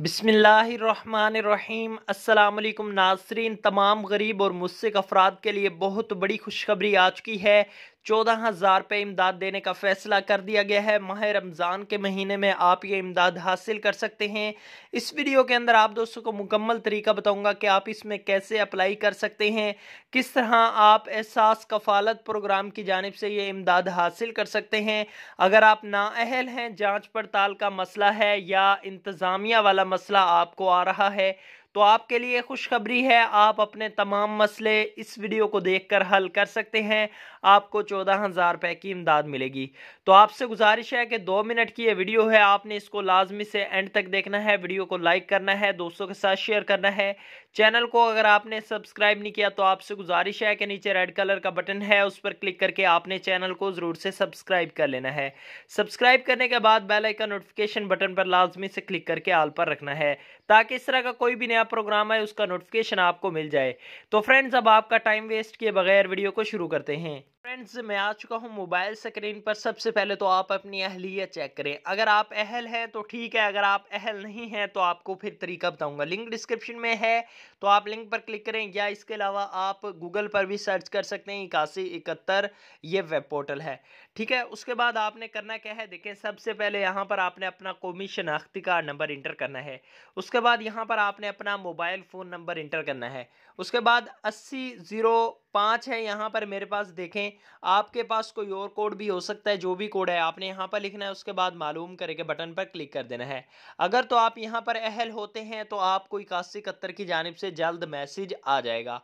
बिसमीम अल्लाम नासरीन तमाम गरीब और मुस्क अफराद के लिए बहुत बड़ी खुशखबरी आ चुकी है चौदह हज़ार रुपये इमदाद देने का फ़ैसला कर दिया गया है माह रमज़ान के महीने में आप ये इमदाद हासिल कर सकते हैं इस वीडियो के अंदर आप दोस्तों को मुकम्मल तरीका बताऊंगा कि आप इसमें कैसे अप्लाई कर सकते हैं किस तरह आप एहसास कफालत प्रोग्राम की जानब से ये इमदाद हासिल कर सकते हैं अगर आप नाअहल हैं जाँच पड़ताल का मसला है या इंतज़ामिया वाला मसला आपको आ रहा है तो आपके लिए खुशखबरी है आप अपने तमाम मसले इस वीडियो को देखकर हल कर सकते हैं आपको चौदह हज़ार रुपये की इमदाद मिलेगी तो आपसे गुजारिश है कि दो मिनट की ये वीडियो है आपने इसको लाजमी से एंड तक देखना है वीडियो को लाइक करना है दोस्तों के साथ शेयर करना है चैनल को अगर आपने सब्सक्राइब नहीं किया तो आपसे गुजारिश है कि नीचे रेड कलर का बटन है उस पर क्लिक करके आपने चैनल को ज़रूर से सब्सक्राइब कर लेना है सब्सक्राइब करने के बाद बेलाइकन नोटिफिकेशन बटन पर लाजमी से क्लिक करके आल पर रखना है ताकि इस तरह का कोई भी नया प्रोग्राम है उसका नोटिफिकेशन आपको मिल जाए तो फ्रेंड्स अब आपका टाइम वेस्ट किए बगैर वीडियो को शुरू करते हैं फ्रेंड्स मैं आ चुका हूँ मोबाइल स्क्रीन पर सबसे पहले तो आप अपनी अहलियत चेक करें अगर आप अहल हैं तो ठीक है अगर आप अहल नहीं हैं तो आपको फिर तरीका बताऊंगा लिंक डिस्क्रिप्शन में है तो आप लिंक पर क्लिक करें या इसके अलावा आप गूगल पर भी सर्च कर सकते हैं इक्यासी इकहत्तर ये वेब पोर्टल है ठीक है उसके बाद आपने करना क्या है देखें सबसे पहले यहाँ पर आपने अपना कौमी शनाख्ती का नंबर इंटर करना है उसके बाद यहाँ पर आपने अपना अपना मोबाइल फ़ोन नंबर इंटर करना है उसके बाद अस्सी ज़ीरो पाँच है यहाँ पर मेरे पास देखें आपके पास कोई और कोड भी हो सकता है जो भी कोड है आपने यहाँ पर लिखना है उसके बाद मालूम करके बटन पर क्लिक कर देना है अगर तो आप यहाँ पर अहल होते हैं तो आपको इक्यासी इकहत्तर की जानब से जल्द मैसेज आ जाएगा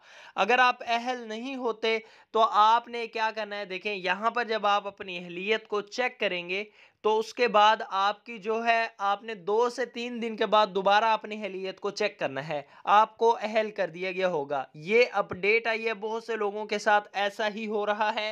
अगर आप अहल नहीं होते तो आपने क्या करना है देखें यहाँ पर जब आप अपनी अहलियत को चेक करेंगे तो उसके बाद आपकी जो है आपने दो से तीन दिन के बाद दोबारा अपनी अहलियत को चेक करना है आपको अहल कर दिया गया होगा ये अपडेट आई है बहुत से लोगों के साथ ऐसा ही हो रहा है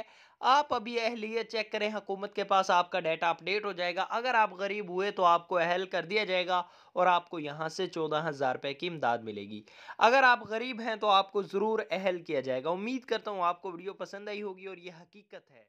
आप अभी अहलियत चेक करें हुकूमत के पास आपका डाटा अपडेट हो जाएगा अगर आप गरीब हुए तो आपको अहल कर दिया जाएगा और आपको यहाँ से चौदह हज़ार रुपये की इमदाद मिलेगी अगर आप गरीब हैं तो आपको ज़रूर अहल किया जाएगा उम्मीद करता हूँ आपको वीडियो पसंद आई होगी और ये हकीकत है